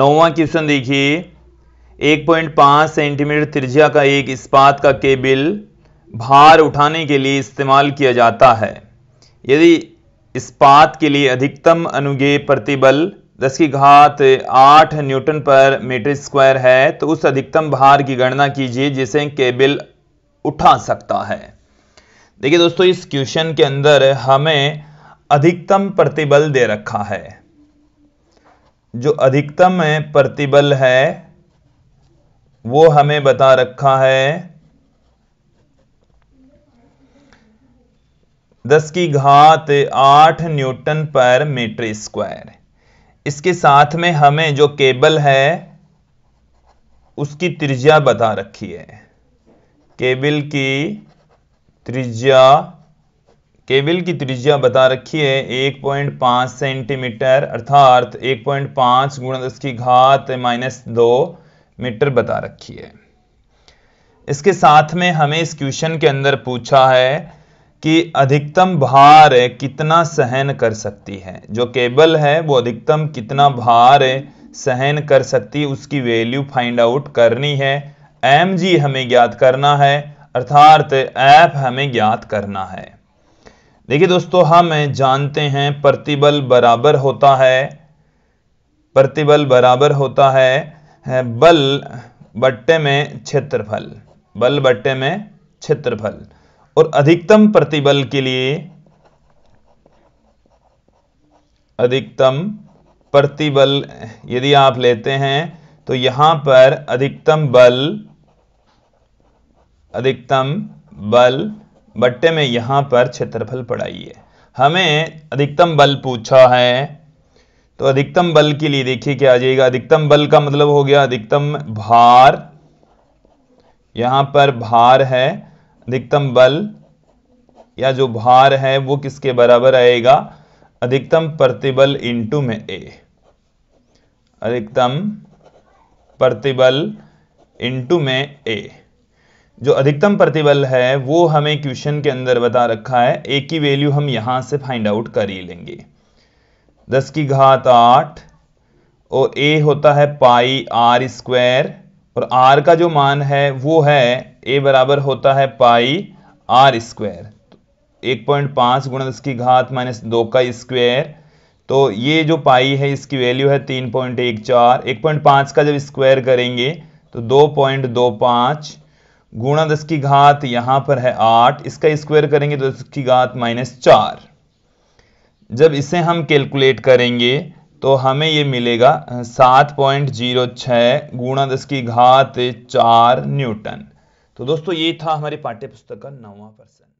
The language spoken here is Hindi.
नौवा क्वेश्चन देखिए 1.5 सेंटीमीटर त्रिज्या का एक इस्पात का केबिल भार उठाने के लिए इस्तेमाल किया जाता है यदि इस्पात के लिए अधिकतम अनुगे प्रतिबल 10 की घात 8 न्यूटन पर मीटर स्क्वायर है तो उस अधिकतम भार की गणना कीजिए जिसे केबिल उठा सकता है देखिए दोस्तों इस क्वेश्चन के अंदर हमें अधिकतम प्रतिबल दे रखा है जो अधिकतम है प्रतिबल है वो हमें बता रखा है दस की घात आठ न्यूटन पर मीटर स्क्वायर इसके साथ में हमें जो केबल है उसकी त्रिज्या बता रखी है केबल की त्रिज्या केबल की त्रिज्या बता रखी है 1.5 सेंटीमीटर अर्थात 1.5 पॉइंट पाँच गुणा दस की घात माइनस दो मीटर बता रखी है इसके साथ में हमें इस क्वेश्चन के अंदर पूछा है कि अधिकतम भार कितना सहन कर सकती है जो केबल है वो अधिकतम कितना भार सहन कर सकती उसकी वैल्यू फाइंड आउट करनी है एम जी हमें ज्ञात करना है अर्थात एफ हमें ज्ञात करना है देखिए दोस्तों हम जानते हैं प्रतिबल बराबर होता है प्रतिबल बराबर होता है, है बल बट्टे में क्षेत्रफल बल बट्टे में क्षेत्रफल और अधिकतम प्रतिबल के लिए अधिकतम प्रतिबल यदि आप लेते हैं तो यहां पर अधिकतम बल अधिकतम बल बट्टे में यहां पर क्षेत्रफल पड़ाइए हमें अधिकतम बल पूछा है तो अधिकतम बल के लिए देखिए क्या आ जाएगा अधिकतम बल का मतलब हो गया अधिकतम भार यहां पर भार है अधिकतम बल या जो भार है वो किसके बराबर आएगा अधिकतम प्रतिबल इंटू में ए अधिकतम प्रतिबल इंटू में ए जो अधिकतम प्रतिबल है वो हमें क्वेश्चन के अंदर बता रखा है ए की वैल्यू हम यहां से फाइंड आउट कर ही लेंगे दस की घात आठ और ए होता है पाई आर स्क्वायर और आर का जो मान है वो है ए बराबर होता है पाई आर स्क्वायर एक पॉइंट पांच गुण दस की घात माइनस दो का स्क्वायर तो ये जो पाई है इसकी वैल्यू है तीन पॉइंट एक चार एक पॉइंट पांच का जब स्क्वायर करेंगे तो दो पॉइंट दो पांच गुणा दस की घात यहां पर है आठ इसका स्क्वायर करेंगे तो दस की घात माइनस चार जब इसे हम कैलकुलेट करेंगे तो हमें ये मिलेगा सात पॉइंट जीरो छ गुणा दस की घात चार न्यूटन तो दोस्तों ये था हमारी पाठ्य पुस्तक का नवा परसेंट